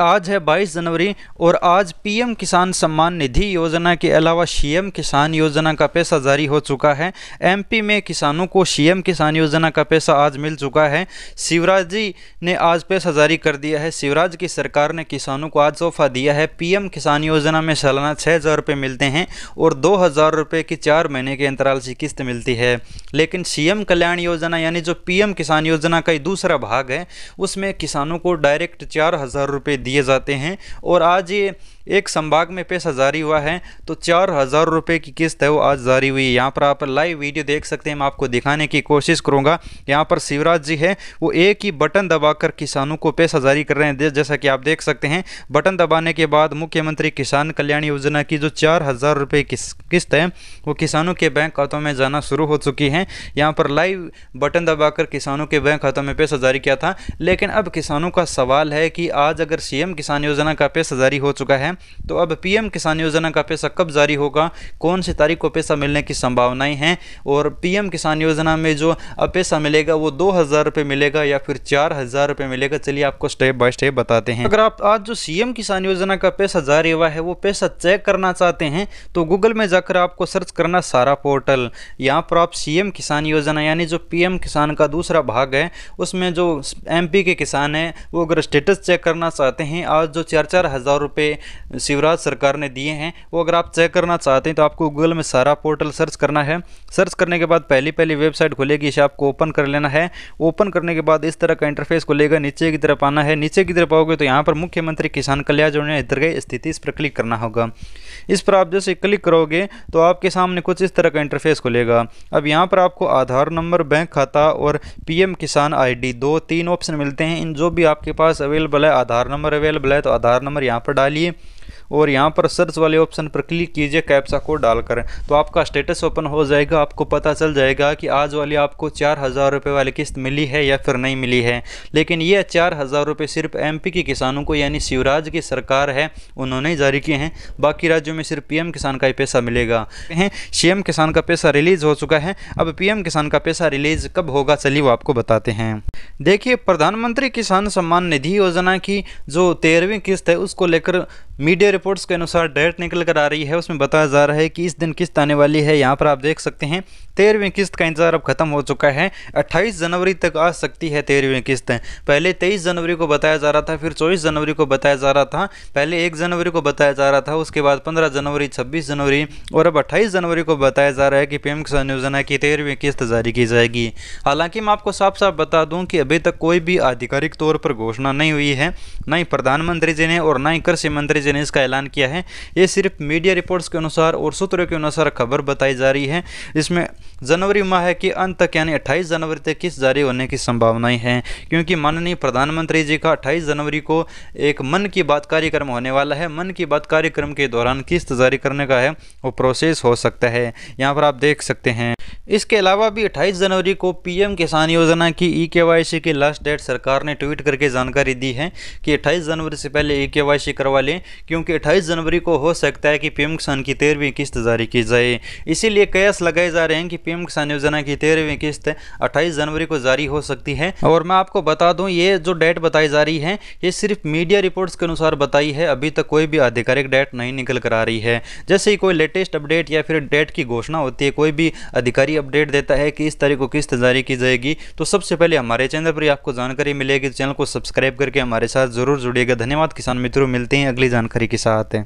आज है 22 जनवरी और आज पीएम किसान सम्मान निधि योजना के अलावा सीएम किसान योजना का पैसा जारी हो चुका है एमपी में किसानों को सीएम किसान योजना का पैसा आज मिल चुका है शिवराज जी ने आज पैसा जारी कर दिया है शिवराज की सरकार ने किसानों को आज तोहफा दिया है पीएम किसान योजना में सालाना छः हज़ार रुपये मिलते हैं और दो हज़ार रुपये की चार महीने के अंतराल से किस्त मिलती है लेकिन सी कल्याण योजना यानी जो पी किसान योजना का दूसरा भाग है उसमें किसानों को डायरेक्ट चार हज़ार रुपये रुपये दिए जाते हैं और आज ये एक संभाग में पैसा जारी हुआ है तो चार हज़ार रुपये की किस्त है वो आज जारी हुई है यहाँ पर आप लाइव वीडियो देख सकते हैं मैं आपको दिखाने की कोशिश करूँगा यहाँ पर शिवराज जी है वो एक ही बटन दबाकर किसानों को पैसा जारी कर रहे हैं जैसा कि आप देख सकते हैं बटन दबाने के बाद मुख्यमंत्री किसान कल्याण योजना की जो चार हज़ार रुपये किस्त है वो किसानों के बैंक खातों में जाना शुरू हो चुकी है यहाँ पर लाइव बटन दबाकर किसानों के बैंक खातों में पैसा जारी किया था लेकिन अब किसानों का सवाल है कि आज अगर सीएम किसान योजना का पैसा जारी हो चुका है तो अब पीएम किसान योजना का पैसा कब जारी होगा कौन सी तारीख को पैसा मिलने की संभावनाएं हैं और पीएम किसान योजना में जो अब पैसा मिलेगा वो दो हज़ार रुपये मिलेगा या फिर चार हज़ार रुपये मिलेगा चलिए आपको स्टेप बाय स्टेप बताते हैं अगर आप आज जो सी किसान योजना का पैसा जारी हुआ है वो पैसा चेक करना चाहते हैं तो गूगल में जाकर आपको सर्च करना सारा पोर्टल यहाँ पर आप सी किसान योजना यानी जो पी किसान का दूसरा भाग है उसमें जो एम के किसान हैं वो अगर स्टेटस चेक करना चाहते चाहते हैं आज जो चार चार हज़ार रुपये शिवराज सरकार ने दिए हैं वो अगर आप चेक करना चाहते हैं तो आपको गूगल में सारा पोर्टल सर्च करना है सर्च करने के बाद पहली पहली वेबसाइट खुलेगी इसे आपको ओपन कर लेना है ओपन करने के बाद इस तरह का इंटरफेस खुलेगा नीचे की तरफ आना है नीचे की तरफ आओगे तो यहाँ पर मुख्यमंत्री किसान कल्याण योजना अंतर्गत स्थिति इस पर क्लिक करना होगा इस पर आप जैसे क्लिक करोगे तो आपके सामने कुछ इस तरह का इंटरफेस खुलेगा अब यहाँ पर आपको आधार नंबर बैंक खाता और पीएम किसान आईडी दो तीन ऑप्शन मिलते हैं इन जो भी आपके पास अवेलेबल है आधार नंबर नंबर अवेलेबल है तो आधार नंबर यहाँ पर डालिए और यहाँ पर सर्च वाले ऑप्शन पर क्लिक कीजिए कैप्सा कोड डालकर तो आपका स्टेटस ओपन हो जाएगा आपको पता चल जाएगा कि आज वाली आपको चार हज़ार रुपये वाली किस्त मिली है या फिर नहीं मिली है लेकिन यह चार हज़ार रुपये सिर्फ एम के किसानों को यानी शिवराज की सरकार है उन्होंने जारी किए हैं बाकी राज्यों में सिर्फ पी किसान का ही पैसा मिलेगा सी किसान का पैसा रिलीज़ हो चुका है अब पी किसान का पैसा रिलीज़ कब होगा चलिए वो आपको बताते हैं देखिए प्रधानमंत्री किसान सम्मान निधि योजना की जो तेरहवीं किस्त है उसको लेकर मीडिया रिपोर्ट्स के अनुसार डेट निकल कर आ रही है उसमें बताया जा रहा है कि इस दिन किस्त आने वाली है यहाँ पर आप देख सकते हैं तेरहवीं किस्त का इंतजार अब खत्म हो चुका है 28 जनवरी तक आ सकती है तेरहवीं किस्त पहले 23 जनवरी को बताया जा रहा था फिर 24 जनवरी को बताया जा रहा था पहले 1 जनवरी को बताया जा रहा था उसके बाद 15 जनवरी 26 जनवरी और अब 28 जनवरी को बताया जा रहा है कि पीएम किसान योजना की तेरहवीं किस्त जारी की जाएगी हालांकि मैं आपको साफ साफ बता दूं कि अभी तक कोई भी आधिकारिक तौर पर घोषणा नहीं हुई है न ही प्रधानमंत्री जी ने और न ही कृषि मंत्री जी ने इसका ऐलान किया है ये सिर्फ मीडिया रिपोर्ट्स के अनुसार और सूत्रों के अनुसार खबर बताई जा रही है इसमें जनवरी माह के अंत तक यानी अट्ठाईस जनवरी तक किस जारी होने की संभावनाएं हैं क्योंकि माननीय प्रधानमंत्री जी का अट्ठाईस जनवरी को एक मन की बात कार्यक्रम होने वाला है मन की बात कार्यक्रम के दौरान किस्त जारी करने का है वो प्रोसेस हो सकता है यहाँ पर आप देख सकते हैं इसके अलावा भी 28 जनवरी को पीएम किसान योजना की ई e के की लास्ट डेट सरकार ने ट्वीट करके जानकारी दी है कि 28 जनवरी से पहले ई e के करवा लें क्योंकि 28 जनवरी को हो सकता है कि पीएम किसान की तेरहवीं किस्त जारी की जाए इसीलिए कयास लगाए जा रहे हैं कि पीएम किसान योजना की तेरहवीं किस्त 28 जनवरी को जारी हो सकती है और मैं आपको बता दूँ ये जो डेट बताई जा रही है ये सिर्फ मीडिया रिपोर्ट्स के अनुसार बताई है अभी तक कोई भी आधिकारिक डेट नहीं निकल कर आ रही है जैसे ही कोई लेटेस्ट अपडेट या फिर डेट की घोषणा होती है कोई भी अधिकारी जानकारी अपडेट देता है कि इस तारीख को किस्त जारी की जाएगी तो सबसे पहले हमारे चैनल पर आपको जानकारी मिलेगी चैनल को सब्सक्राइब करके हमारे साथ जरूर जुड़िएगा धन्यवाद किसान मित्रों मिलते हैं अगली जानकारी के साथ